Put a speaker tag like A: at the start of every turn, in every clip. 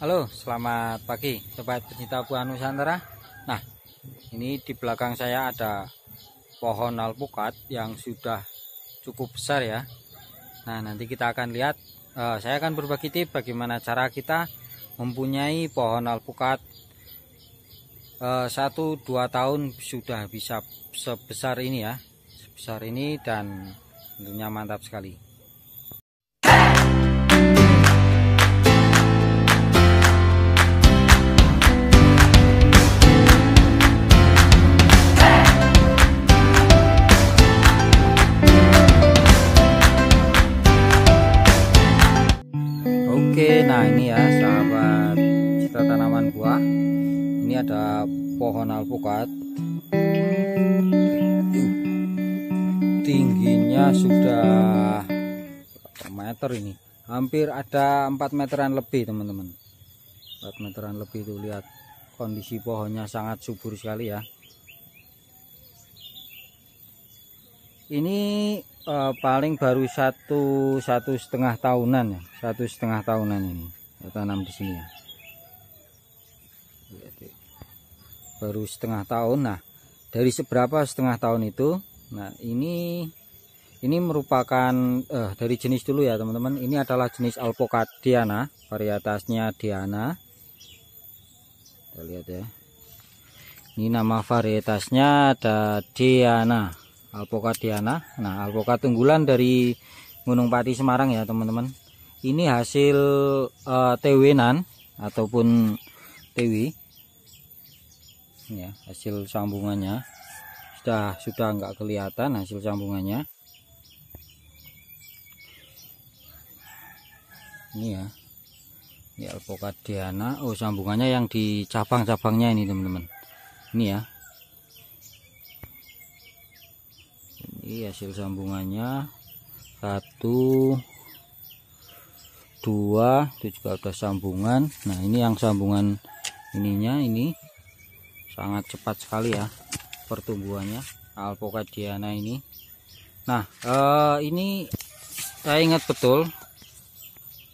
A: Halo, selamat pagi Sobat Pecinta Buah Nusantara Nah, ini di belakang saya ada pohon alpukat yang sudah cukup besar ya Nah, nanti kita akan lihat uh, Saya akan berbagi tip bagaimana cara kita mempunyai pohon alpukat eh, satu dua tahun sudah bisa sebesar ini ya Sebesar ini dan tentunya mantap sekali nah ini ya sahabat cita tanaman buah. Ini ada pohon alpukat. Tingginya sudah meter ini. Hampir ada 4 meteran lebih, teman-teman. 4 meteran lebih tuh lihat. Kondisi pohonnya sangat subur sekali ya. Ini uh, paling baru satu satu setengah tahunan ya satu setengah tahunan ini saya tanam di sini ya baru setengah tahun nah dari seberapa setengah tahun itu nah ini ini merupakan uh, dari jenis dulu ya teman-teman ini adalah jenis alpokat diana varietasnya diana kita lihat ya ini nama varietasnya ada diana alpokat diana nah alpokat tunggulan dari Gunung Pati Semarang ya teman-teman ini hasil uh, tewenan ataupun tewi ya hasil sambungannya sudah sudah nggak kelihatan hasil sambungannya ini ya ini alpoka diana oh sambungannya yang di cabang-cabangnya ini teman-teman ini ya ini hasil sambungannya satu dua itu juga ada sambungan nah ini yang sambungan ininya ini sangat cepat sekali ya pertumbuhannya diana ini nah eh, ini saya ingat betul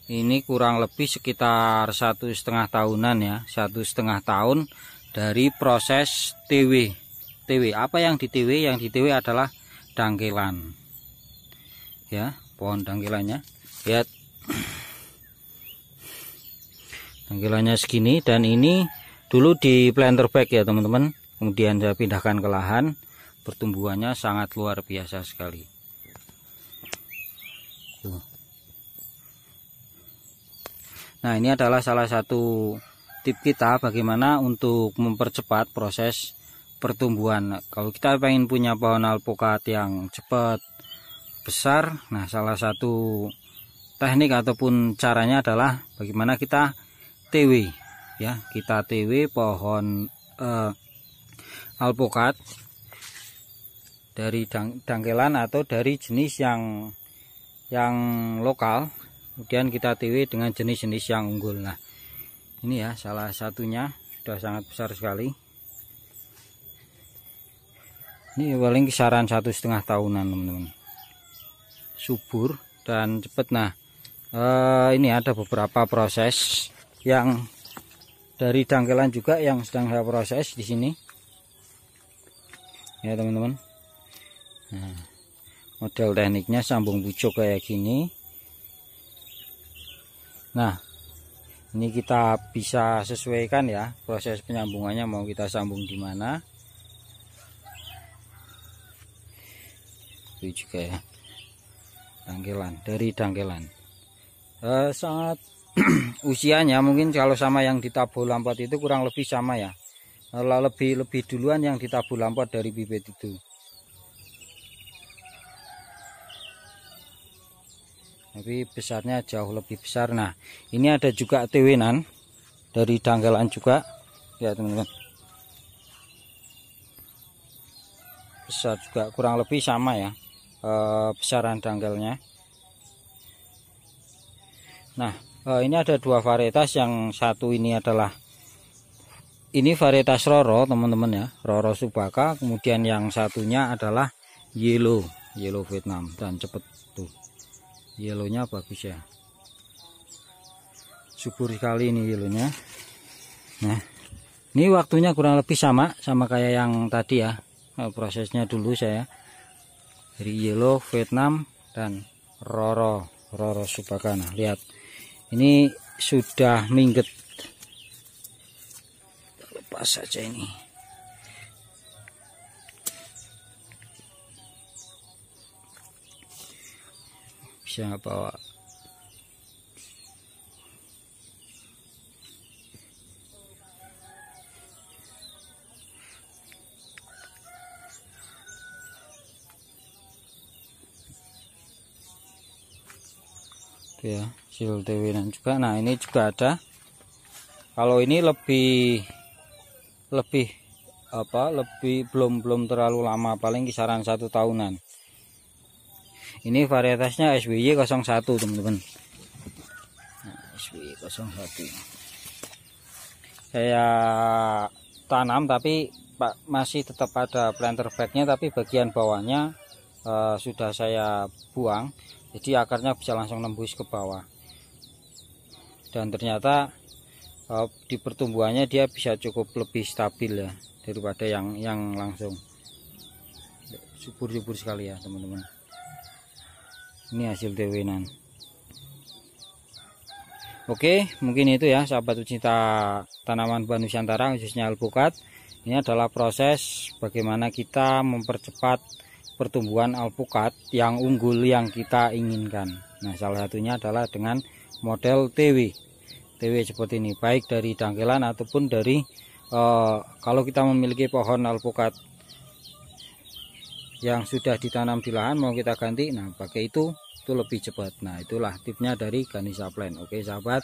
A: ini kurang lebih sekitar satu setengah tahunan ya satu setengah tahun dari proses TW TW apa yang di TW yang di TW adalah dangkilan ya pohon dangkilannya lihat dangkilannya segini dan ini dulu di planter bag ya teman-teman kemudian saya pindahkan ke lahan pertumbuhannya sangat luar biasa sekali nah ini adalah salah satu tip kita bagaimana untuk mempercepat proses pertumbuhan. Kalau kita pengen punya pohon alpukat yang cepat besar, nah salah satu teknik ataupun caranya adalah bagaimana kita TW ya, kita TW pohon eh, alpukat dari dang dangkelan atau dari jenis yang yang lokal kemudian kita TW dengan jenis-jenis yang unggul nah ini ya salah satunya sudah sangat besar sekali ini iya, paling kisaran satu setengah tahunan teman-teman subur dan cepat. nah eh, ini ada beberapa proses yang dari dangkelan juga yang sedang saya proses di sini ya teman-teman nah, model tekniknya sambung bujuk kayak gini nah ini kita bisa sesuaikan ya proses penyambungannya mau kita sambung di mana itu juga ya dangkelan dari dangkelan uh, sangat usianya mungkin kalau sama yang di lampat lampot itu kurang lebih sama ya kalau lebih lebih duluan yang di lampat lampot dari bibit itu tapi besarnya jauh lebih besar nah ini ada juga tewenan dari dangkalan juga ya teman-teman besar juga kurang lebih sama ya Eh, besaran dangkalnya nah eh, ini ada dua varietas yang satu ini adalah ini varietas Roro teman-teman ya Roro Subaka kemudian yang satunya adalah Yellow Yellow Vietnam dan cepet tuh yellownya bagus ya subur sekali ini yellownya nah ini waktunya kurang lebih sama sama kayak yang tadi ya eh, prosesnya dulu saya dari yellow Vietnam dan roro roro subakana lihat ini sudah minggat lepas saja ini bisa bawa ya sil dan juga nah ini juga ada kalau ini lebih lebih apa lebih belum belum terlalu lama paling kisaran satu tahunan ini varietasnya SBY 01 teman-teman nah, SBY 01 saya tanam tapi pak masih tetap ada planter bagnya tapi bagian bawahnya uh, sudah saya buang jadi akarnya bisa langsung nembus ke bawah dan ternyata eh, di pertumbuhannya dia bisa cukup lebih stabil ya daripada yang yang langsung subur-subur sekali ya teman-teman ini hasil dewenan Oke, mungkin itu ya sahabat pecinta tanaman buah Nusantara khususnya alpukat. Ini adalah proses bagaimana kita mempercepat pertumbuhan alpukat yang unggul yang kita inginkan. Nah, salah satunya adalah dengan model TW. TW seperti ini, baik dari dangkelan ataupun dari e, kalau kita memiliki pohon alpukat yang sudah ditanam di lahan mau kita ganti, nah pakai itu itu lebih cepat. Nah, itulah tipnya dari Ganesha Plan. Oke, sahabat.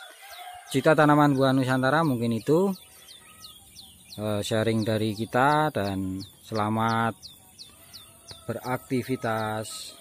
A: Cita tanaman buah Nusantara mungkin itu eh, sharing dari kita dan selamat beraktivitas